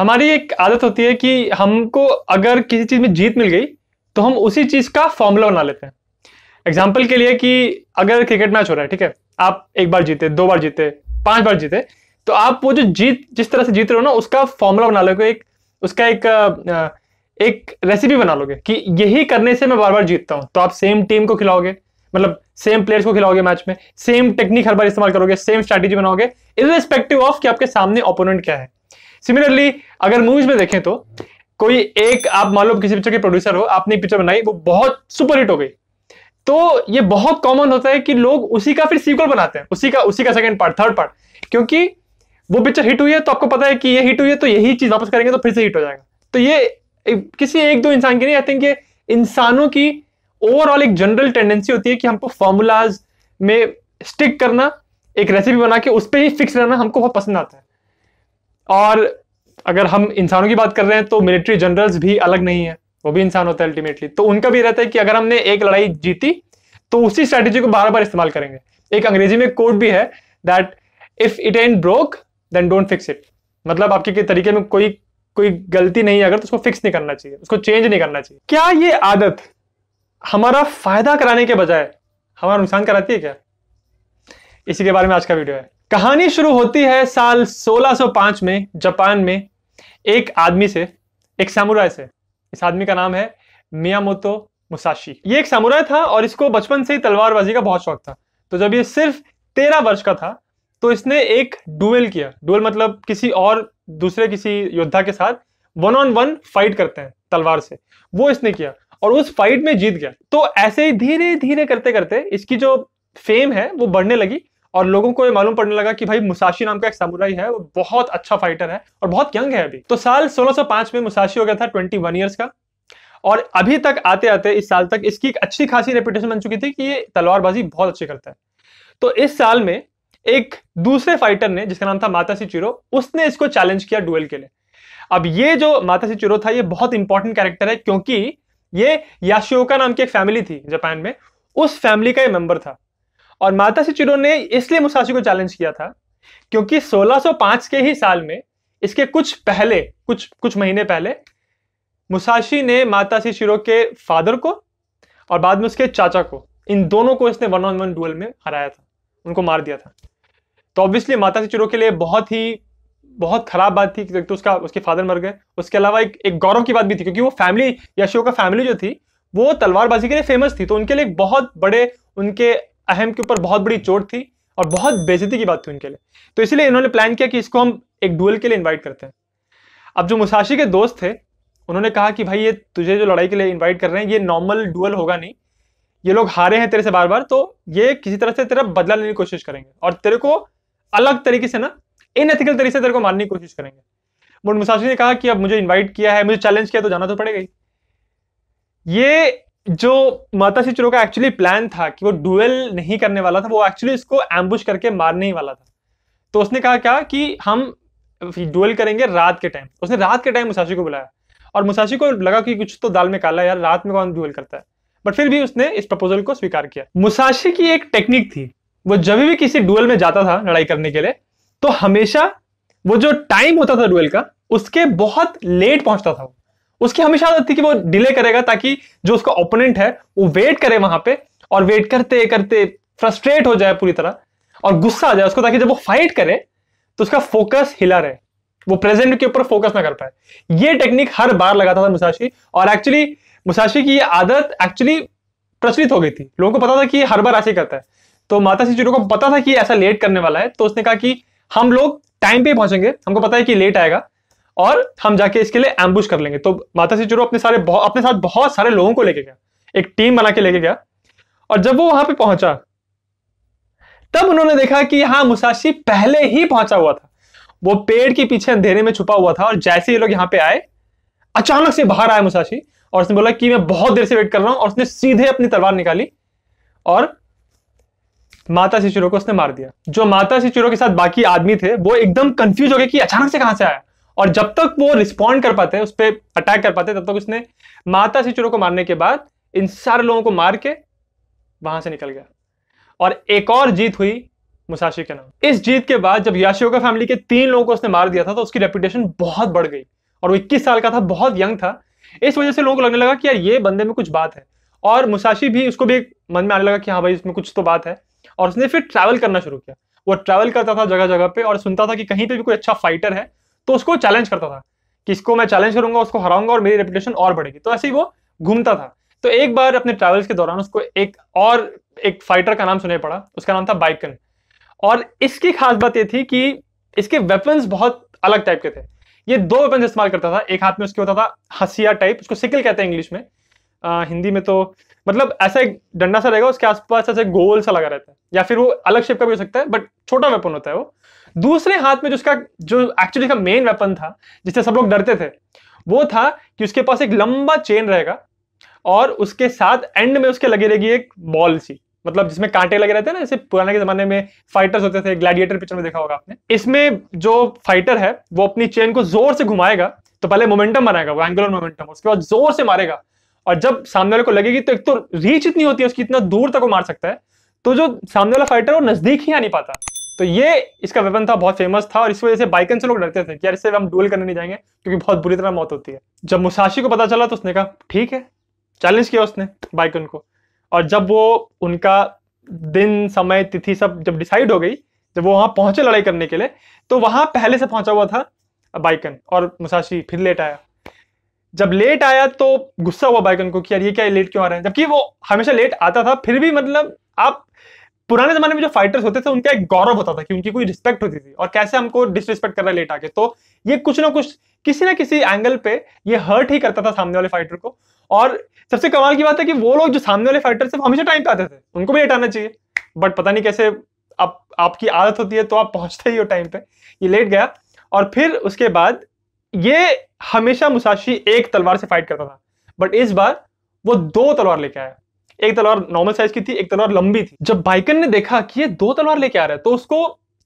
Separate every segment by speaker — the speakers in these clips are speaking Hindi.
Speaker 1: हमारी एक आदत होती है कि हमको अगर किसी चीज़ में जीत मिल गई तो हम उसी चीज़ का फॉर्मूला बना लेते हैं एग्जाम्पल के लिए कि अगर क्रिकेट मैच हो रहा है ठीक है आप एक बार जीते दो बार जीते पांच बार जीते तो आप वो जो जीत जिस तरह से जीत रहे हो ना उसका फॉर्मूला बना लोगे एक उसका एक एक रेसिपी बना लोगे कि यही करने से मैं बार बार जीतता हूँ तो आप सेम टीम को खिलाओगे मतलब सेम प्लेयर्स को खिलाओगे मैच में सेम टेक्निक हर बार इस्तेमाल करोगे सेम स्ट्रैटेजी बनाओगे इरिस्पेक्टिव ऑफ कि आपके सामने ओपोनेंट क्या है सिमिलरली अगर मूवीज में देखें तो कोई एक आप मान लो किसी पिक्चर के प्रोड्यूसर हो आपने पिक्चर बनाई वो बहुत सुपर हिट हो गई तो ये बहुत कॉमन होता है कि लोग उसी का फिर सीक्वल बनाते हैं उसी का उसी का सेकंड पार्ट थर्ड पार्ट क्योंकि वो पिक्चर हिट हुई है तो आपको पता है कि ये हिट हुई है तो यही चीज वापस करेंगे तो फिर से हिट हो जाएगा तो ये किसी एक दो इंसान की नहीं आई थिंक ये इंसानों की ओवरऑल एक जनरल टेंडेंसी होती है कि हमको फॉर्मूलाज में स्टिक करना एक रेसिपी बना के उस पर ही फिक्स रहना हमको बहुत पसंद आता है और अगर हम इंसानों की बात कर रहे हैं तो मिलिट्री जनरल्स भी अलग नहीं है वो भी इंसान होता है अल्टीमेटली तो उनका भी रहता है कि अगर हमने एक लड़ाई जीती तो उसी स्ट्रैटेजी को बार बार इस्तेमाल करेंगे एक अंग्रेजी में कोड भी है that if it ain't broke then don't fix it मतलब आपके तरीके में कोई कोई गलती नहीं है अगर तो उसको फिक्स नहीं करना चाहिए उसको चेंज नहीं करना चाहिए क्या ये आदत हमारा फायदा कराने के बजाय हमारा नुकसान कराती है क्या इसी के बारे में आज का वीडियो है कहानी शुरू होती है साल 1605 में जापान में एक आदमी से एक सामुराय से इस आदमी का नाम है मियामोतो मुसाशी ये एक सामुराय था और इसको बचपन से ही तलवारबाजी का बहुत शौक था तो जब ये सिर्फ तेरह वर्ष का था तो इसने एक डुएल किया डुअल मतलब किसी और दूसरे किसी योद्धा के साथ वन ऑन वन फाइट करते हैं तलवार से वो इसने किया और उस फाइट में जीत गया तो ऐसे ही धीरे धीरे करते करते इसकी जो फेम है वो बढ़ने लगी और लोगों को ये मालूम पड़ने लगा कि भाई मुसाशी नाम का एक समुराई है वो बहुत अच्छा फाइटर है और बहुत यंग है अभी तो साल 1605 में मुसाशी हो गया था 21 इयर्स का और अभी तक आते आते इस साल तक इसकी एक अच्छी खासी रेपुटेशन बन चुकी थी कि ये तलवारबाजी बहुत अच्छी करता है तो इस साल में एक दूसरे फाइटर ने जिसका नाम था माता चिरो उसने इसको चैलेंज किया डुएल के लिए अब ये जो माता चिरो था ये बहुत इंपॉर्टेंट कैरेक्टर है क्योंकि ये याशियोका नाम की एक फैमिली थी जापान में उस फैमिली का ये मेंबर था और माता सिचुरो ने इसलिए मुसाशी को चैलेंज किया था क्योंकि 1605 के ही साल में इसके कुछ पहले कुछ कुछ महीने पहले मुसाशी ने माता चिरो के फादर को और बाद में उसके चाचा को इन दोनों को इसने वन ऑन वन डुअल में हराया था उनको मार दिया था तो ऑब्वियसली माता चिरो के लिए बहुत ही बहुत खराब बात थी कि तो उसका उसके फादर मर गए उसके अलावा एक एक गौरव की बात भी थी क्योंकि वो फैमिली यशो का फैमिली जो थी वो तलवारबाजी के लिए फेमस थी तो उनके लिए बहुत बड़े उनके अहम के ऊपर बहुत बड़ी चोट थी और बहुत बेजती की बात थी उनके लिए तो इसलिए इन्होंने प्लान किया कि इसको हम एक डुअल के लिए इन्वाइट करते हैं अब जो मुसाशी के दोस्त थे उन्होंने कहा कि भाई ये तुझे जो लड़ाई के लिए इन्वाइट कर रहे हैं ये नॉर्मल डुअल होगा नहीं ये लोग हारे हैं तेरे से बार बार तो ये किसी तरह से तेरा बदला लेने की कोशिश करेंगे और तेरे को अलग तरीके से ना इनएथिकल तरीके से तेरे को मारने की कोशिश करेंगे मुसाशी ने कहा कि अब मुझे इन्वाइट किया है मुझे चैलेंज किया तो जाना तो पड़ेगा ही ये जो माता से का एक्चुअली प्लान था कि वो डुएल नहीं करने वाला था वो एक्चुअली इसको एम्बुश करके मारने ही वाला था तो उसने कहा क्या कि हम डुएल करेंगे रात के टाइम उसने रात के टाइम मुसाशी को बुलाया और मुसाशी को लगा कि कुछ तो दाल में काला यार रात में कौन डुएल करता है बट फिर भी उसने इस प्रपोजल को स्वीकार किया मुसाशी की एक टेक्निक थी वो जब भी किसी डुएल में जाता था लड़ाई करने के लिए तो हमेशा वो जो टाइम होता था डुएल का उसके बहुत लेट पहुंचता था वो उसकी हमेशा आदत थी कि वो डिले करेगा ताकि जो उसका ओपोनेंट है वो वेट करे वहां पे और वेट करते करते फ्रस्ट्रेट हो जाए पूरी तरह और गुस्सा आ जाए उसको ताकि जब वो फाइट करे तो उसका फोकस हिला रहे वो प्रेजेंट के ऊपर फोकस ना कर पाए ये टेक्निक हर बार लगाता था मुसाशी और एक्चुअली मुसाशी की ये आदत एक्चुअली प्रचलित हो गई थी लोगों को पता था कि ये हर बार ऐसे करता है तो माता सीचुरो को पता था कि ऐसा लेट करने वाला है तो उसने कहा कि हम लोग टाइम पे पहुंचेंगे हमको पता है कि लेट आएगा और हम जाके इसके लिए एम्बुश कर लेंगे तो माता से अपने सारे अपने साथ बहुत सारे लोगों को लेके गया एक टीम बना के लेके गया और जब वो वहां पे पहुंचा तब उन्होंने देखा कि यहां मुसाशी पहले ही पहुंचा हुआ था वो पेड़ के पीछे अंधेरे में छुपा हुआ था और जैसे ये लोग यहां पे आए अचानक से बाहर आए मुसाशी और उसने बोला कि मैं बहुत देर से वेट कर रहा हूं और उसने सीधे अपनी तलवार निकाली और माता शिचुरो को उसने मार दिया जो माता शिचुरो के साथ बाकी आदमी थे वो एकदम कंफ्यूज हो गए कि अचानक से कहां से आया और जब तक वो रिस्पॉन्ड कर पाते हैं उस पर अटैक कर पाते तब तक उसने माता सिचुरो को मारने के बाद इन सारे लोगों को मार के वहां से निकल गया और एक और जीत हुई मुसाशी के नाम इस जीत के बाद जब याशियोका फैमिली के तीन लोगों को उसने मार दिया था तो उसकी रेपुटेशन बहुत बढ़ गई और वो इक्कीस साल का था बहुत यंग था इस वजह से लोगों को लगने लगा कि यार ये बंदे में कुछ बात है और मुसाशी भी उसको भी मन में आने लगा कि हाँ भाई इसमें कुछ तो बात है और उसने फिर ट्रैवल करना शुरू किया वो ट्रैवल करता था जगह जगह पे और सुनता था कि कहीं पे भी कोई अच्छा फाइटर है तो उसको चैलेंज करता था कि इसको मैं चैलेंज करूंगा उसको हराऊंगा और मेरी रेपुटेशन और बढ़ेगी तो ऐसे ही वो घूमता था तो एक बार अपने ट्रैवल्स के दौरान उसको एक और एक फाइटर का नाम सुने पड़ा उसका नाम था बाइकन और इसकी खास बात यह थी कि इसके वेपन्स बहुत अलग टाइप के थे ये दो वेपन इस्तेमाल करता था एक हाथ में उसके होता था हसिया टाइप उसको सिकल कहते हैं इंग्लिश में आ, हिंदी में तो मतलब ऐसा एक डंडा सा रहेगा उसके आसपास ऐसे गोल सा लगा रहता है या फिर वो अलग शेप का भी हो सकता है बट छोटा वेपन होता है वो दूसरे हाथ में जो उसका जो एक्चुअली का मेन वेपन था जिससे सब लोग डरते थे वो था कि उसके पास एक लंबा चेन रहेगा और उसके साथ एंड में उसके लगी रहेगी एक बॉल सी मतलब जिसमें कांटे लगे रहते हैं ना जैसे पुराने के जमाने में फाइटर्स होते थे ग्लैडिएटर पिक्चर में देखा होगा आपने इसमें जो फाइटर है वो अपनी चेन को जोर से घुमाएगा तो पहले मोमेंटम बनाएगा वो एंगुलर मोमेंटम उसके बाद जोर से मारेगा और जब सामने वाले को लगेगी तो एक तो रीच इतनी होती है उसकी इतना दूर तक वो मार सकता है तो जो सामने वाला फाइटर वो नजदीक ही आ नहीं पाता तो ये इसका वेपन था बहुत फेमस था और इस वजह से बाइकन से लोग डरते थे कि यार इससे हम डुअल करने नहीं जाएंगे क्योंकि बहुत बुरी तरह मौत होती है जब मुसाशी को पता चला तो उसने कहा ठीक है चैलेंज किया उसने बाइकन को और जब वो उनका दिन समय तिथि सब जब डिसाइड हो गई जब वो वहां पहुंचे लड़ाई करने के लिए तो वहां पहले से पहुंचा हुआ था बाइकन और मुसाशी फिर लेट आया जब लेट आया तो गुस्सा हुआ बाइकन को कि यार ये क्या लेट क्यों आ रहे हैं जबकि वो हमेशा लेट आता था फिर भी मतलब आप पुराने जमाने में जो फाइटर्स होते थे उनका एक गौरव होता था कि उनकी कोई रिस्पेक्ट होती थी और कैसे हमको डिसरिस्पेक्ट कर रहा लेट आके तो ये कुछ ना कुछ किसी ना किसी एंगल पे ये हर्ट ही करता था सामने वाले फाइटर को और सबसे कमाल की बात है कि वो लोग जो सामने वाले फाइटर थे हमेशा टाइम पे आते थे उनको भी लेट आना चाहिए बट पता नहीं कैसे आप आपकी आदत होती है तो आप पहुंचते ही हो टाइम पे ये लेट गया और फिर उसके बाद ये हमेशा मुसाशी एक तलवार से फाइट करता था बट इस बार वो दो तलवार लेके आया एक तलवार नॉर्मल साइज की थी एक तलवार लंबी थी जब बाइकन ने देखा कि ये दो तलवार लेके आ रहा है तो उसको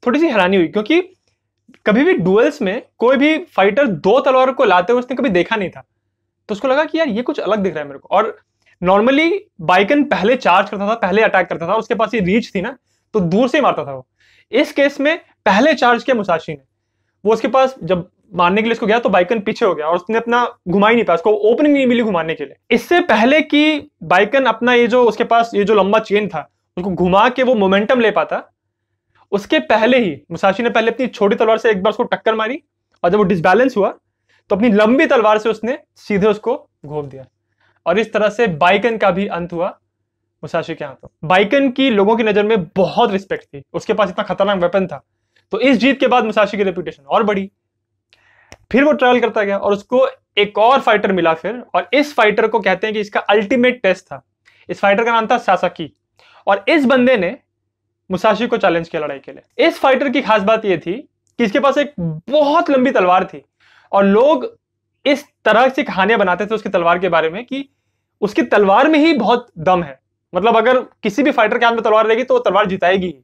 Speaker 1: थोड़ी सी हैरानी हुई क्योंकि कभी भी डुअल्स में कोई भी फाइटर दो तलवार को लाते हुए उसने कभी देखा नहीं था तो उसको लगा कि यार ये कुछ अलग दिख रहा है मेरे को और नॉर्मली बाइकन पहले चार्ज करता था पहले अटैक करता था उसके पास ये रीच थी ना तो दूर से मारता था वो इस केस में पहले चार्ज किया मुसाशी ने वो उसके पास जब मारने के लिए उसको गया तो बाइकन पीछे हो गया और उसने अपना घुमा ही नहीं पाया उसको ओपनिंग नहीं मिली घुमाने के लिए इससे पहले कि बाइकन अपना ये जो उसके पास ये जो लंबा चेन था उसको घुमा के वो मोमेंटम ले पाता उसके पहले ही मुसाशी ने पहले अपनी छोटी तलवार से एक बार उसको टक्कर मारी और जब वो डिसबैलेंस हुआ तो अपनी लंबी तलवार से उसने सीधे उसको घोप दिया और इस तरह से बाइकन का भी अंत हुआ मुसाशी के हाथों बाइकन की लोगों की नजर में बहुत रिस्पेक्ट थी उसके पास इतना खतरनाक वेपन था तो इस जीत के बाद मुसाशी की रेपुटेशन और बढ़ी फिर वो ट्रेवल करता गया और उसको एक और फाइटर मिला फिर और इस फाइटर को कहते हैं कि इसका अल्टीमेट टेस्ट था इस फाइटर का नाम था सासाकी और इस बंदे ने मुसाशी को चैलेंज किया लड़ाई के लिए इस फाइटर की खास बात यह थी कि इसके पास एक हम्म। बहुत लंबी तलवार थी और लोग इस तरह से कहानियां बनाते थे उसकी तलवार के बारे में कि उसकी तलवार में ही बहुत दम है मतलब अगर किसी भी फाइटर के हाथ में तलवार रहेगी तो वो तलवार जिताएगी ही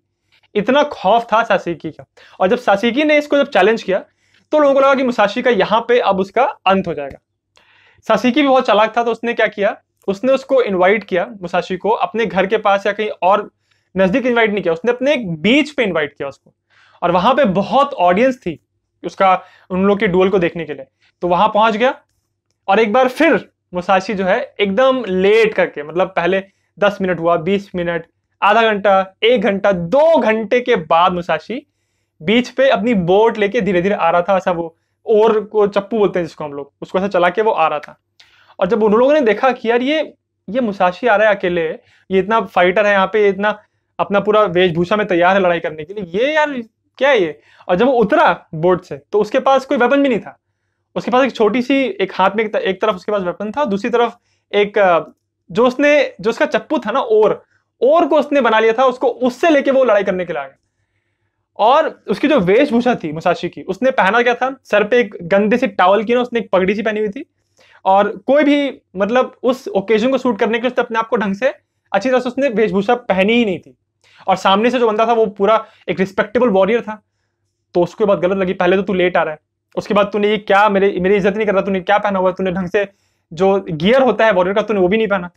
Speaker 1: इतना खौफ था सासिकी का और जब सासिकी ने इसको जब चैलेंज किया तो लोगों को लगा कि मुसाशी का यहाँ पे अब उसका अंत हो जाएगा सासिकी भी बहुत चालाक था तो उसने क्या किया उसने उसको इनवाइट किया मुसाशी को अपने घर के पास या कहीं और नजदीक इनवाइट नहीं किया उसने अपने एक बीच पे इनवाइट किया उसको और वहां पे बहुत ऑडियंस थी उसका उन लोगों के डुअल को देखने के लिए तो वहां पहुंच गया और एक बार फिर मुसाशी जो है एकदम लेट करके मतलब पहले दस मिनट हुआ बीस मिनट आधा घंटा एक घंटा दो घंटे के बाद मुसाशी बीच पे अपनी बोट लेके धीरे धीरे आ रहा था ऐसा वो और को चप्पू बोलते हैं जिसको हम लोग उसको ऐसा चला के वो आ रहा था और जब उन लोगों ने देखा कि यार ये ये मुसाशी आ रहा है अकेले ये इतना फाइटर है यहाँ पे इतना अपना पूरा वेशभूषा में तैयार है लड़ाई करने के लिए ये यार क्या है ये और जब वो उतरा बोट से तो उसके पास कोई वेपन भी नहीं था उसके पास एक छोटी सी एक हाथ में एक तरफ उसके पास वेपन था दूसरी तरफ एक जो उसने जो उसका चप्पू था ना और और को उसने बना लिया था उसको उससे लेके वो लड़ाई करने के लिए आ गया और उसकी जो वेशभूषा थी मुसाशी की उसने पहना क्या था सर पे एक गंदे से टावल की ना उसने एक पगड़ी सी पहनी हुई थी और कोई भी मतलब उस ओकेजन को सूट करने के लिए उसने अपने आप को ढंग से अच्छी तरह से उसने वेशभूषा पहनी ही नहीं थी और सामने से जो बंदा था वो पूरा एक रिस्पेक्टेबल वॉरियर था तो उसको बात गलत लगी पहले तो तू लेट आ रहा है उसके बाद तूने ये क्या मेरे मेरी इज्जत नहीं कर रहा तूने क्या पहना हुआ तूने ढंग से जो गियर होता है वॉरियर का तूने वो भी नहीं पहना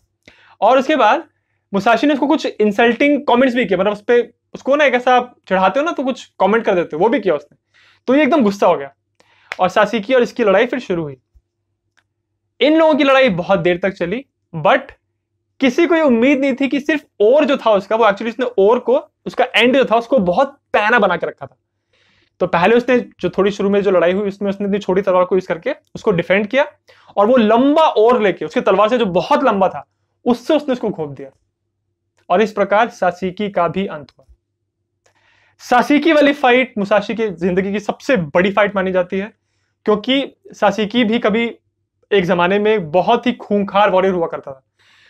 Speaker 1: और उसके बाद मुसाशी ने उसको कुछ इंसल्टिंग कॉमेंट्स भी किया मतलब उस पर उसको ना एक ऐसा आप चढ़ाते हो ना तो कुछ कॉमेंट कर देते हो वो भी किया उसने तो ये एकदम गुस्सा हो गया और सासी की और इसकी लड़ाई फिर शुरू हुई इन लोगों की लड़ाई बहुत देर तक चली बट किसी को ये उम्मीद नहीं थी कि सिर्फ और जो था उसका वो एक्चुअली उसने और को उसका एंड जो था उसको बहुत पैना बना के रखा था तो पहले उसने जो थोड़ी शुरू में जो लड़ाई हुई उसमें उसने छोटी तलवार को यूज करके उसको डिफेंड किया और वो लंबा और लेके उसकी तलवार से जो बहुत लंबा था उससे उसने उसको घोप दिया और इस प्रकार सासिकी का भी अंत हुआ सासिकी वाली फाइट मुसाशी की जिंदगी की सबसे बड़ी फाइट मानी जाती है क्योंकि सासिकी भी कभी एक जमाने में बहुत ही खूंखार वॉरियर हुआ करता था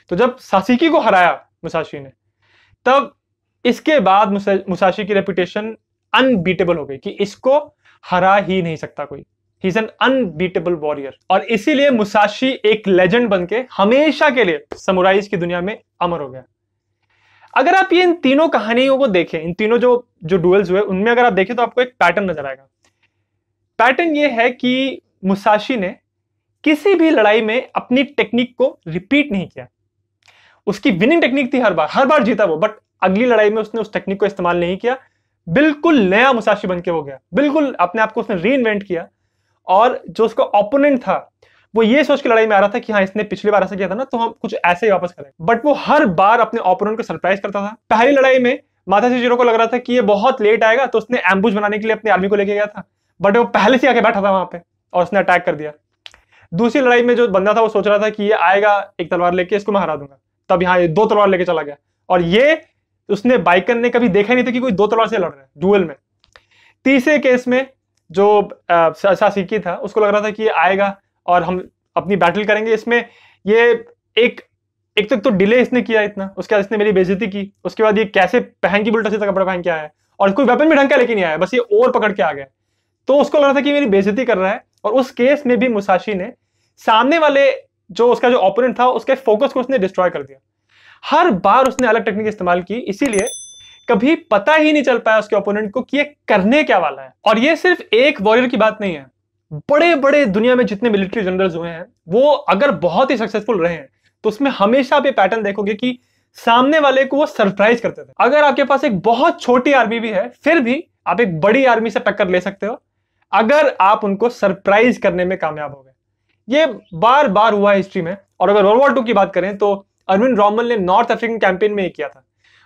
Speaker 1: तो जब सासिकी को हराया मुसाशी ने तब इसके बाद मुसाशी की रेपुटेशन अनबीटेबल हो गई कि इसको हरा ही नहीं सकता कोई he is an unbeatable warrior और इसीलिए मुसाशी एक लेजेंड बन के हमेशा के लिए समुराइज की दुनिया में अमर हो गया अगर आप ये इन तीनों कहानियों को देखें इन तीनों जो जो डुअल्स हुए उनमें अगर आप देखें तो आपको एक पैटर्न नजर आएगा पैटर्न ये है कि मुसाशी ने किसी भी लड़ाई में अपनी टेक्निक को रिपीट नहीं किया उसकी विनिंग टेक्निक थी हर बार हर बार जीता वो बट अगली लड़ाई में उसने उस टेक्निक को इस्तेमाल नहीं किया बिल्कुल नया मुसाशी बन के हो गया बिल्कुल अपने आप को उसने री किया और जो उसका ओपोनेंट था वो ये सोच के लड़ाई में आ रहा था कि हाँ इसने पिछली बार ऐसा किया था ना तो हम कुछ ऐसे ही वापस करें बट वो हर बार अपने ओपोनेंट को सरप्राइज करता था पहली लड़ाई में माता से जीरो को लग रहा था कि ये बहुत लेट आएगा तो उसने एम्बुज बनाने के लिए अपने आर्मी को लेके गया था बट वो पहले से आके बैठा था वहां पे और उसने अटैक कर दिया दूसरी लड़ाई में जो बंदा था वो सोच रहा था कि ये आएगा एक तलवार लेके इसको मैं हरा दूंगा तब यहाँ ये दो तलवार लेके चला गया और ये उसने बाइकर ने कभी देखा नहीं था कि कोई दो तलवार से लड़ रहा है डुअल में तीसरे केस में जो सासिकी था उसको लग रहा था कि ये आएगा और हम अपनी बैटल करेंगे इसमें ये एक एक तो, तो डिले इसने किया इतना उसके बाद इसने मेरी बेजती की उसके बाद ये कैसे पहन की बुलटा से कपड़ा पहन के आया है और कोई वेपन भी ढंग का लेके नहीं आया बस ये और पकड़ के आ गया तो उसको लग रहा था कि मेरी बेजती कर रहा है और उस केस में भी मुसाशी ने सामने वाले जो उसका जो ओपोनेंट था उसके फोकस को उसने डिस्ट्रॉय कर दिया हर बार उसने अलग टेक्निक इस्तेमाल की इसीलिए कभी पता ही नहीं चल पाया उसके ओपोनेंट को कि ये करने क्या वाला है और ये सिर्फ एक वॉरियर की बात नहीं है बड़े बड़े दुनिया में जितने मिलिट्री जनरल्स हुए हैं वो अगर बहुत ही सक्सेसफुल रहे हैं तो उसमें हमेशा आप ये पैटर्न देखोगे कि सामने वाले को वो सरप्राइज करते थे अगर आपके पास एक बहुत छोटी आर्मी भी है फिर भी आप एक बड़ी आर्मी से टक्कर ले सकते हो अगर आप उनको सरप्राइज करने में कामयाब हो गए ये बार बार हुआ है हिस्ट्री में और अगर वर्ल्ड वॉर टू की बात करें तो अरविंद रोमन ने नॉर्थ अफ्रीकन कैंपेन में ही किया था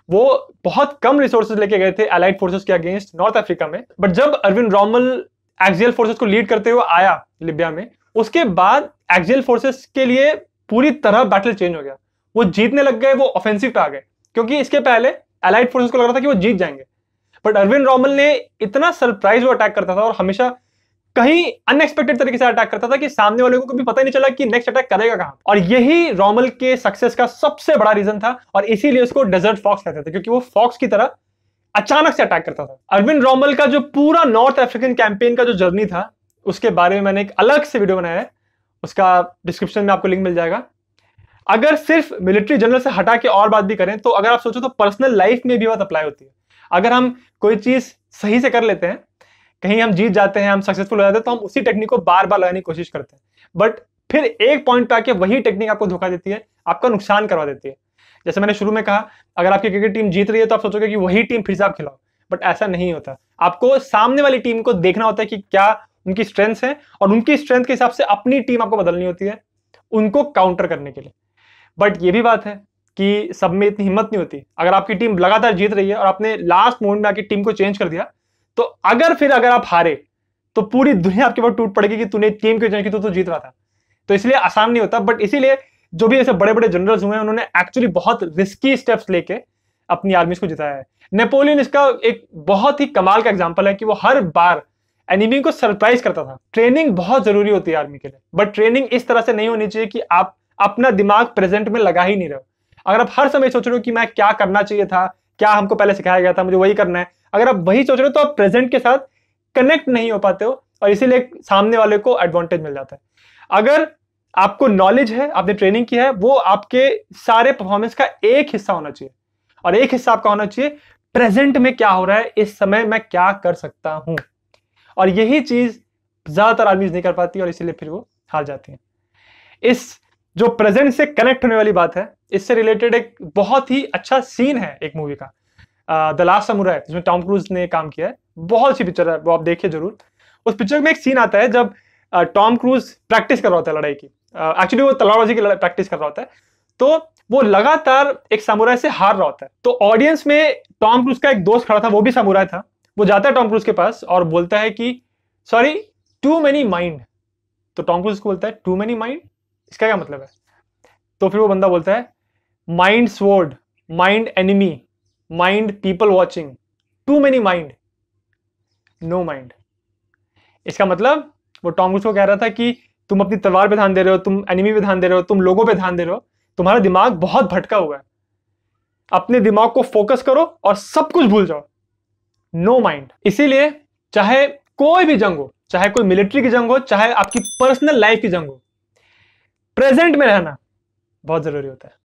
Speaker 1: वो बहुत कम रिसोर्सेज लेके गए थे अलाइड फोर्सेस के अगेंस्ट नॉर्थ अफ्रीका में बट जब अरविंद रोमल एक्सियल फोर्सेस को लीड करते हुए आया लिबिया में उसके बाद एक्सियल फोर्सेस के लिए पूरी तरह बैटल चेंज हो गया वो जीतने लग गए वो ऑफेंसिव पे आ गए क्योंकि इसके पहले अलाइड फोर्सेस को लग रहा था कि वो जीत जाएंगे बट अरविंद रोमल ने इतना सरप्राइज वो अटैक करता था और हमेशा कहीं अनएक्सपेक्टेड तरीके से अटैक करता था कि सामने वाले को कभी पता ही नहीं चला कि नेक्स्ट अटैक करेगा कहां और यही रोमल के सक्सेस का सबसे बड़ा रीजन था और इसीलिए उसको डेजर्ट फॉक्स कहते थे क्योंकि वो फॉक्स की तरह अचानक से अटैक करता था अरविंद रोमल का जो पूरा नॉर्थ अफ्रीकन कैंपेन का जो जर्नी था उसके बारे में मैंने एक अलग से वीडियो बनाया है उसका डिस्क्रिप्शन में आपको लिंक मिल जाएगा अगर सिर्फ मिलिट्री जनरल से हटा के और बात भी करें तो अगर आप सोचो तो पर्सनल लाइफ में भी बात अप्लाई होती है अगर हम कोई चीज सही से कर लेते हैं कहीं हम जीत जाते हैं हम सक्सेसफुल हो जाते हैं तो हम उसी टेक्निक को बार बार लगाने की कोशिश करते हैं बट फिर एक पॉइंट पे आके वही टेक्निक आपको धोखा देती है आपका नुकसान करवा देती है जैसे मैंने शुरू में कहा अगर आपकी क्रिकेट टीम जीत रही है तो आप सोचोगे कि वही टीम फिर से आप खिलाओ बट ऐसा नहीं होता आपको सामने वाली टीम को देखना होता है कि क्या उनकी स्ट्रेंथ है और उनकी स्ट्रेंथ के हिसाब से अपनी टीम आपको बदलनी होती है उनको काउंटर करने के लिए बट ये भी बात है कि सब में इतनी हिम्मत नहीं होती अगर आपकी टीम लगातार जीत रही है और आपने लास्ट मोमेंट में आपकी टीम को चेंज कर दिया तो अगर फिर अगर आप हारे तो पूरी दुनिया आपके पास टूट पड़ेगी कि तूने टीम क्यों चेंज की तो तू जीत रहा था तो इसलिए आसान नहीं होता बट इसीलिए जो भी ऐसे बड़े बड़े जनरल्स हुए हैं उन्होंने एक्चुअली बहुत रिस्की स्टेप्स लेके अपनी आर्मीज को जिताया है नेपोलियन इसका एक बहुत ही कमाल का एग्जाम्पल है कि वो हर बार एनिमी को सरप्राइज करता था ट्रेनिंग बहुत जरूरी होती है आर्मी के लिए बट ट्रेनिंग इस तरह से नहीं होनी चाहिए कि आप अपना दिमाग प्रेजेंट में लगा ही नहीं रहे अगर आप हर समय सोच रहे हो कि मैं क्या करना चाहिए था क्या हमको पहले सिखाया गया था मुझे वही करना है अगर आप वही सोच रहे हो तो आप प्रेजेंट के साथ कनेक्ट नहीं हो पाते हो और इसीलिए सामने वाले को एडवांटेज मिल जाता है अगर आपको नॉलेज है आपने ट्रेनिंग की है वो आपके सारे परफॉर्मेंस का एक हिस्सा होना चाहिए और एक हिस्सा आपका होना चाहिए प्रेजेंट में क्या हो रहा है इस समय मैं क्या कर सकता हूं और यही चीज ज्यादातर आदमी नहीं कर पाती और इसीलिए फिर वो हार जाती है इस जो प्रेजेंट से कनेक्ट होने वाली बात है इससे रिलेटेड एक बहुत ही अच्छा सीन है एक मूवी का द लास्ट समुराय जिसमें टॉम क्रूज ने काम किया है बहुत अच्छी पिक्चर है वो आप देखिए जरूर उस पिक्चर में एक सीन आता है जब टॉम क्रूज प्रैक्टिस कर रहा होता है लड़ाई की एक्चुअली uh, वो तलवारबाजी की प्रैक्टिस कर रहा होता है तो वो लगातार एक समुराय से हार रहा होता है तो ऑडियंस में टॉम क्रूज का एक दोस्त खड़ा था वो भी समुराय था वो जाता है टॉम क्रूज के पास और बोलता है कि सॉरी टू मेनी माइंड तो टॉम क्रूज को बोलता है टू मेनी माइंड इसका क्या मतलब है तो फिर वो बंदा बोलता है mind sword mind enemy mind people watching too many mind no mind इसका मतलब वो टॉम क्रूज को कह रहा था कि तुम अपनी तलवार पे ध्यान दे रहे हो तुम एनिमी पे ध्यान दे रहे हो तुम लोगों पे ध्यान दे रहे हो तुम्हारा दिमाग बहुत भटका हुआ है अपने दिमाग को फोकस करो और सब कुछ भूल जाओ नो माइंड इसीलिए चाहे कोई भी जंग हो चाहे कोई मिलिट्री की जंग हो चाहे आपकी पर्सनल लाइफ की जंग हो प्रेजेंट में रहना बहुत जरूरी होता है